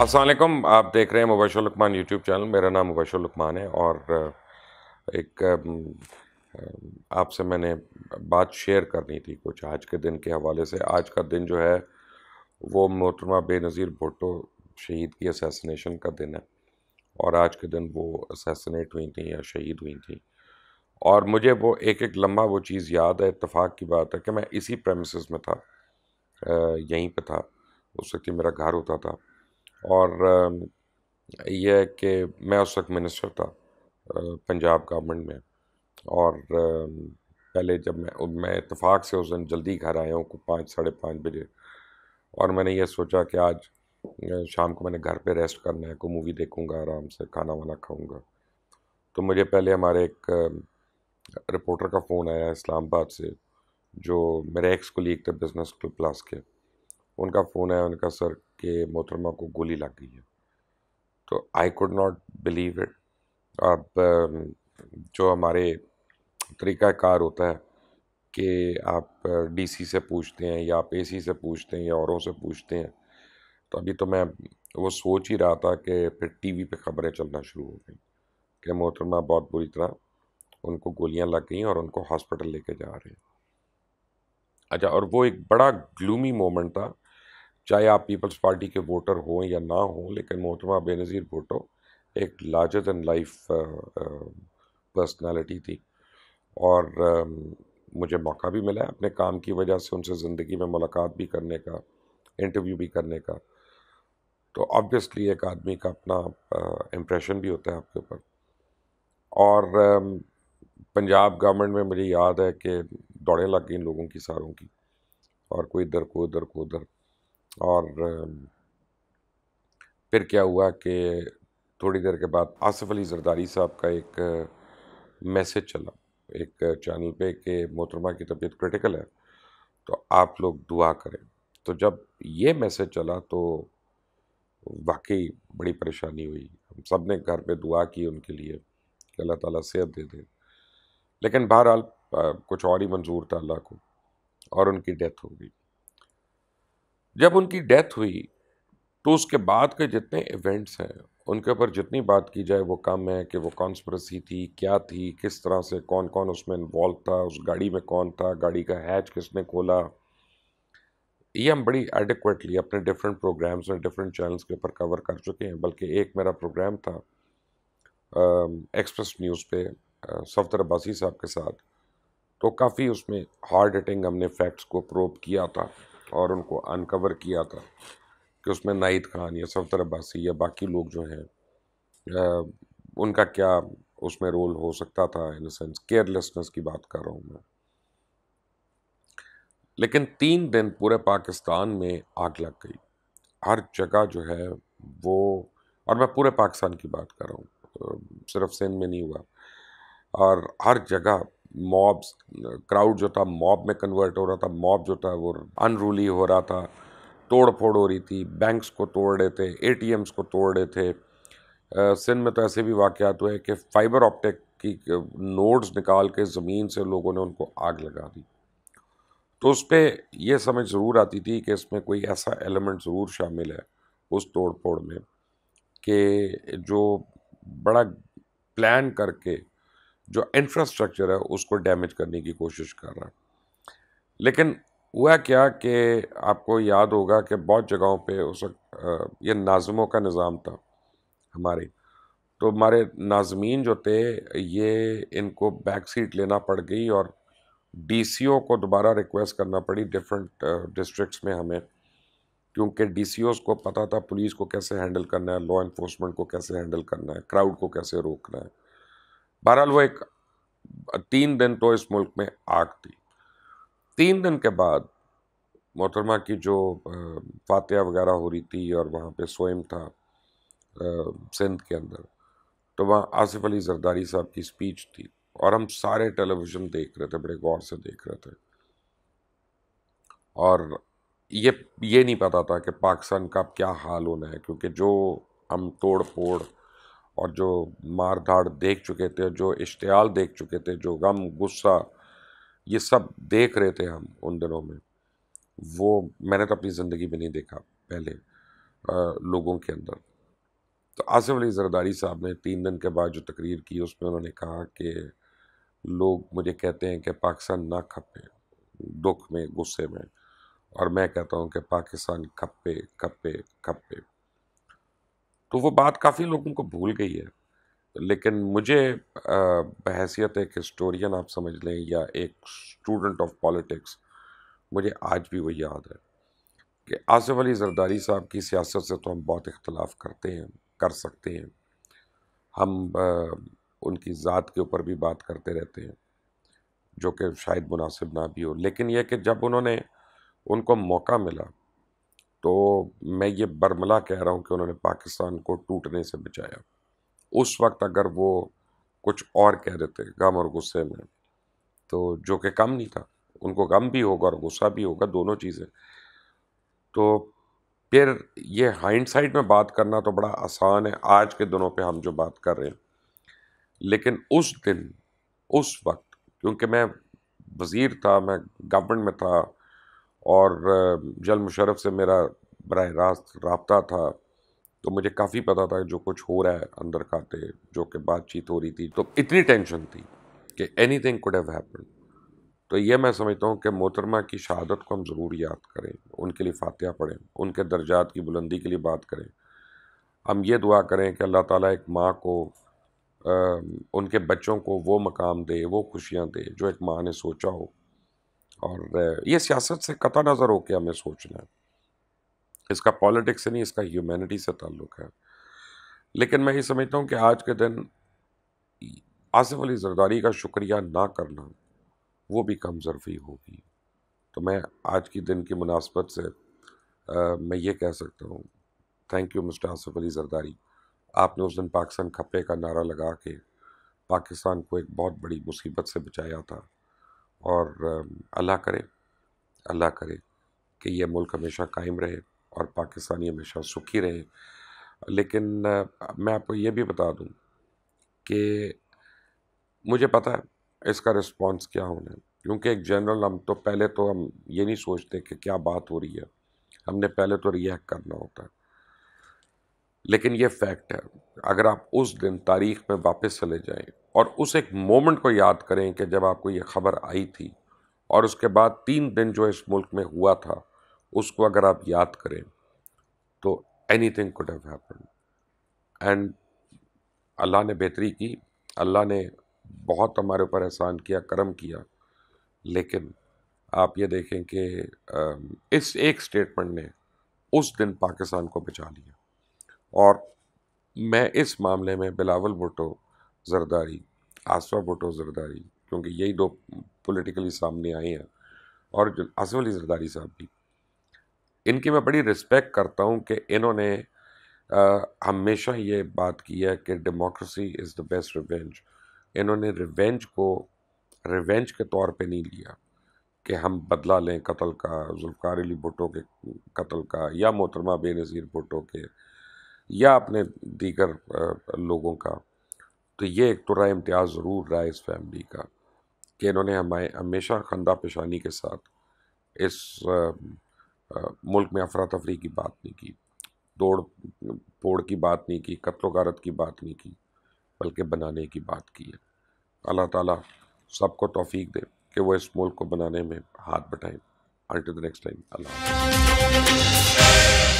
असलकम आप देख रहे हैं मुबैशर लकमान यूट्यूब चैनल मेरा नाम मुबैशर लकमान है और एक आपसे मैंने बात शेयर करनी थी कुछ आज के दिन के हवाले से आज का दिन जो है वो मोहतरमा बेनज़ीर भुट्टो शहीद की असैसनेशन का दिन है और आज के दिन वो असेसिनेट हुई थी या शहीद हुई थी और मुझे वो एक एक लम्बा वो चीज़ याद है इतफ़ाक़ की बात है कि मैं इसी प्रेमिस में था यहीं पर था उस वक्त मेरा घर होता था और यह है कि मैं उस वक्त मिनिस्टर था पंजाब गवर्नमेंट में और पहले जब मैं मैं इतफ़ाक़ से उस दिन जल्दी घर आया हूँ पाँच साढ़े पाँच बजे और मैंने ये सोचा कि आज शाम को मैंने घर पे रेस्ट करना है को मूवी देखूंगा आराम से खाना वाना खाऊंगा तो मुझे पहले हमारे एक रिपोर्टर का फ़ोन आया इस्लामाबाद से जो मेरे एक्स को लीग थे बिज़नेस क्लब प्लस के उनका फ़ोन आया उनका सर के मोहतरमा को गोली लग गई है तो I could not believe it अब जो हमारे तरीक़ाकार होता है कि आप डीसी से पूछते हैं या आप एसी से पूछते हैं या औरों से पूछते हैं तो अभी तो मैं वो सोच ही रहा था कि फिर टीवी पे खबरें चलना शुरू हो गई कि मोहतरमा बहुत बुरी तरह उनको गोलियां लग गई और उनको हॉस्पिटल लेके जा रहे हैं अच्छा और वो एक बड़ा ग्लूमी मोमेंट था चाहे आप पीपल्स पार्टी के वोटर हों या ना हों लेकिन मोहतरमा बेनज़ीर भुटो एक लार्जर दैन लाइफ पर्सनैलिटी थी और मुझे मौका भी मिला अपने काम की वजह से उनसे ज़िंदगी में मुलाकात भी करने का इंटरव्यू भी करने का तो ऑब्वियसली एक आदमी का अपना इम्प्रेशन भी होता है आपके ऊपर और पंजाब गवर्नमेंट में मुझे याद है कि दौड़ें लग गई लोगों की सारों की और कोई इधर को उधर को उधर और फिर क्या हुआ कि थोड़ी देर के बाद आसफ़ अली जरदारी साहब का एक मैसेज चला एक चैनल पे कि मोहतरमा की तबीयत क्रिटिकल है तो आप लोग दुआ करें तो जब ये मैसेज चला तो वाकई बड़ी परेशानी हुई हम सब ने घर पे दुआ की उनके लिए कि अल्लाह ताला सेहत दे दे लेकिन बहरहाल कुछ और ही मंजूर था अल्लाह को और उनकी डेथ हो गई जब उनकी डेथ हुई तो उसके बाद के जितने इवेंट्स हैं उनके ऊपर जितनी बात की जाए वो कम है कि वो कॉन्स्परेसी थी क्या थी किस तरह से कौन कौन उसमें इन्वॉल्व था उस गाड़ी में कौन था गाड़ी का हैच किसने खोला ये हम बड़ी एडिक्वेटली अपने डिफरेंट प्रोग्राम्स में डिफरेंट चैनल्स के ऊपर कवर कर चुके हैं बल्कि एक मेरा प्रोग्राम था एक्सप्रेस न्यूज़ पे सफ्तर अब्बासी साहब के साथ तो काफ़ी उसमें हार्ड हिटिंग हमने फैक्ट्स को प्रोब किया था और उनको अनकवर किया था कि उसमें नाहिद खान या सफ्तर अब्बासी या बाकी लोग जो हैं उनका क्या उसमें रोल हो सकता था इन सेंस केयरलेसनेस की बात कर रहा हूँ मैं लेकिन तीन दिन पूरे पाकिस्तान में आग लग गई हर जगह जो है वो और मैं पूरे पाकिस्तान की बात कर रहा हूँ सिर्फ सिंध में नहीं हुआ और हर जगह मॉब्स क्राउड जो था मॉब में कन्वर्ट हो रहा था मॉब जो था वो अनरूली हो रहा था तोड़ फोड़ हो रही थी बैंक्स को तोड़ रहे थे ए को तोड़ रहे थे सिंध में तो ऐसे भी वाक़ात हुए कि फ़ाइबर ऑप्टिक की नोड्स निकाल के ज़मीन से लोगों ने उनको आग लगा दी तो उस पर यह समझ ज़रूर आती थी कि इसमें कोई ऐसा एलिमेंट ज़रूर शामिल है उस तोड़ फोड़ में कि जो बड़ा प्लान करके जो इंफ्रास्ट्रक्चर है उसको डैमेज करने की कोशिश कर रहा है लेकिन हुआ क्या कि आपको याद होगा कि बहुत जगहों पे उस वक्त ये नाज़मों का निज़ाम था हमारे तो हमारे नाजमीन जो थे ये इनको बैक सीट लेना पड़ गई और डीसीओ को दोबारा रिक्वेस्ट करना पड़ी डिफरेंट डिस्ट्रिक्ट्स में हमें क्योंकि डी सी को पता था पुलिस को कैसे हैंडल करना है लॉ इन्फोर्समेंट को कैसे हैंडल करना है क्राउड को कैसे रोकना है बहरहाल वो एक तीन दिन तो इस मुल्क में आग थी तीन दिन के बाद मोहतरमा की जो फातह वगैरह हो रही थी और वहाँ पे स्वयं था सिंध के अंदर तो वहाँ आसिफ अली जरदारी साहब की स्पीच थी और हम सारे टेलीविज़न देख रहे थे बड़े गौर से देख रहे थे और ये ये नहीं पता था कि पाकिस्तान का क्या हाल होना है क्योंकि जो हम तोड़ फोड़ और जो मार धाड़ देख चुके थे जो इश्तियाल देख चुके थे जो गम गुस्सा ये सब देख रहे थे हम उन दिनों में वो मैंने तो अपनी ज़िंदगी में नहीं देखा पहले आ, लोगों के अंदर तो आसिफ अली जरदारी साहब ने तीन दिन के बाद जो तकरीर की उसमें उन्होंने कहा कि लोग मुझे कहते हैं कि पाकिस्तान ना खपे दुख में गुस्से में और मैं कहता हूँ कि पाकिस्तान खपे खपे खपे तो वो बात काफ़ी लोगों को भूल गई है लेकिन मुझे बहसीत एक हिस्टोरियन आप समझ लें या एक स्टूडेंट ऑफ पॉलिटिक्स मुझे आज भी वो याद है कि आसिफ अली जरदारी साहब की सियासत से तो हम बहुत इख्तलाफ करते हैं कर सकते हैं हम आ, उनकी ज़ात के ऊपर भी बात करते रहते हैं जो कि शायद मुनासिब ना भी हो लेकिन यह कि जब उन्होंने उनको मौका मिला तो मैं ये बरमला कह रहा हूँ कि उन्होंने पाकिस्तान को टूटने से बचाया उस वक्त अगर वो कुछ और कह देते गम और गुस्से में तो जो कि कम नहीं था उनको गम भी होगा और गुस्सा भी होगा दोनों चीज़ें तो फिर ये हाइंड साइड में बात करना तो बड़ा आसान है आज के दिनों पे हम जो बात कर रहे हैं लेकिन उस दिन उस वक्त क्योंकि मैं वज़ीर था मैं गवर्नमेंट में था और जल मुशरफ से मेरा बर रास्त रबता था तो मुझे काफ़ी पता था जो कुछ हो रहा है अंदर खाते जो कि बातचीत हो रही थी तो इतनी टेंशन थी कि एनी थिंग कुड हैपन तो ये मैं समझता हूँ कि मोहतरमा की शहादत को हम ज़रूर याद करें उनके लिए फातह पढ़ें उनके दर्जात की बुलंदी के लिए बात करें हम ये दुआ करें कि अल्लाह ताला एक माँ को आ, उनके बच्चों को वो मकाम दे वो खुशियाँ दे जो एक माँ ने सोचा हो और ये सियासत से कतः नज़र के हमें सोचना है इसका पॉलिटिक्स से नहीं इसका ह्यूमैनिटी से ताल्लुक़ है लेकिन मैं ये समझता हूँ कि आज के दिन आसिफ अली जरदारी का शुक्रिया ना करना वो भी कम ज़रफ़ी होगी तो मैं आज की दिन की मुनासबत से आ, मैं ये कह सकता हूँ thank you mister Asif Ali Zardari आपने उस दिन पाकिस्तान खपे का नारा लगा के पाकिस्तान को एक बहुत बड़ी मुसीबत से बचाया था और अल्लाह करे अल्लाह करे कि यह मुल्क हमेशा कायम रहे और पाकिस्तानी हमेशा सुखी रहे लेकिन मैं आपको ये भी बता दूं कि मुझे पता है इसका रिस्पांस क्या होना है क्योंकि एक जनरल हम तो पहले तो हम ये नहीं सोचते कि क्या बात हो रही है हमने पहले तो रिएक्ट करना होता है लेकिन ये फैक्ट है अगर आप उस दिन तारीख में वापस चले जाएं और उस एक मोमेंट को याद करें कि जब आपको ये खबर आई थी और उसके बाद तीन दिन जो इस मुल्क में हुआ था उसको अगर आप याद करें तो anything could have happen and Allah ने बेहतरी की अल्लाह ने बहुत हमारे ऊपर एहसान किया करम किया लेकिन आप ये देखें कि इस एक स्टेटमेंट ने उस दिन पाकिस्तान को बचा लिया और मैं इस मामले में बिलावल भुट्टो जरदारी आसफा भुटो जरदारी क्योंकि यही दो पॉलिटिकली सामने आए हैं और आसफ अली जरदारी साहब भी इनकी मैं बड़ी रिस्पेक्ट करता हूँ कि इन्होंने हमेशा ये बात की है कि democracy is the best revenge इन्होंने रिवेंज को रिवेंज के तौर पे नहीं लिया कि हम बदला लें कत्ल का जुल्फ़ार अली भुटो के कत्ल का या मोहतरमा बेनज़ीर भुटो के या अपने दीगर लोगों का तो ये एक तुरा इम्तियाज़ ज़रूर रहा है इस फैमिली का कि इन्होंने हमें हमेशा खंदा पेशानी के साथ इस आ, आ, मुल्क में अफरा तफरी की बात नहीं की तोड़ फोड़ की बात नहीं की कत्लो गारत की बात नहीं की बल्कि बनाने की बात की है अल्लाह ताला सबको तोफ़ी दे कि वो इस मुल्क को बनाने में हाथ बटाएं until the next time Allah